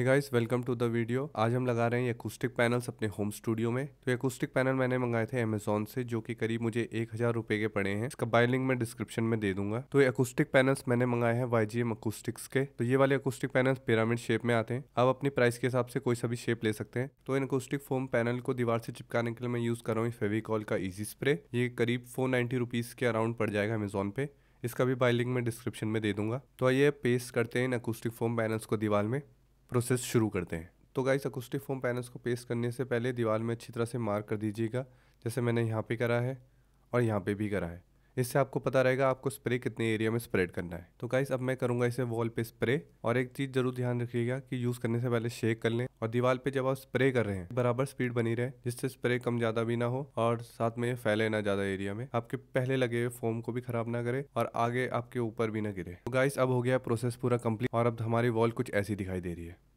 hey guys welcome to the video आज हम लगा रहे हैं एकुस्टिक पैनल्स अपने होम स्टूडियो में तो एकुस्टिक पैनल मैंने मंगाए थे अमेजोन से जो कि करीब मुझे एक हजार रुपए के पड़े हैं इसका बाय लिंक मैं डिस्क्रिप्शन में दे दूंगा तो एकुस्टिक पैनल्स मैंने मंगाए हैं वाई जी एकूस्टिक्स के तो ये वाले अकुस्टिक पैनल्स पिरामिड शेप में आते हैं आप अपनी प्राइस के हिसाब से कोई सा भी शेप ले सकते हैं तो इन अकुस्टिक फोम पैनल को दीवार से चिपकाने के लिए मैं यूज कर रहा हूँ फेविकॉल का ईजी स्प्रे ये करीब फोर नाइन्टी के अराउंड पड़ जाएगा अमेजोन पे इसका भी बाय लिंक मैं डिस्क्रिप्शन में दे दूंगा तो आइए पेस्ट करते हैं इन अकुस्टिक फोम पैनल्स को दीवार में प्रोसेस शुरू करते हैं तो गाइस अकोस्टिक फोम पैनल्स को पेस्ट करने से पहले दीवार में अच्छी तरह से मार्क कर दीजिएगा जैसे मैंने यहाँ पे करा है और यहाँ पे भी करा है इससे आपको पता रहेगा आपको स्प्रे कितने एरिया में स्प्रेड करना है तो गाइस अब मैं करूंगा इसे वॉल पे स्प्रे और एक चीज़ जरूर ध्यान रखिएगा कि यूज़ करने से पहले शेक कर लें और दीवार पे जब आप स्प्रे कर रहे हैं बराबर स्पीड बनी रहे जिससे स्प्रे कम ज़्यादा भी ना हो और साथ में फैले ना ज़्यादा एरिया में आपके पहले लगे हुए फोम को भी खराब ना करे और आगे आपके ऊपर भी ना गिरे तो गाइस अब हो गया प्रोसेस पूरा कम्प्लीट और अब हमारी वॉल कुछ ऐसी दिखाई दे रही है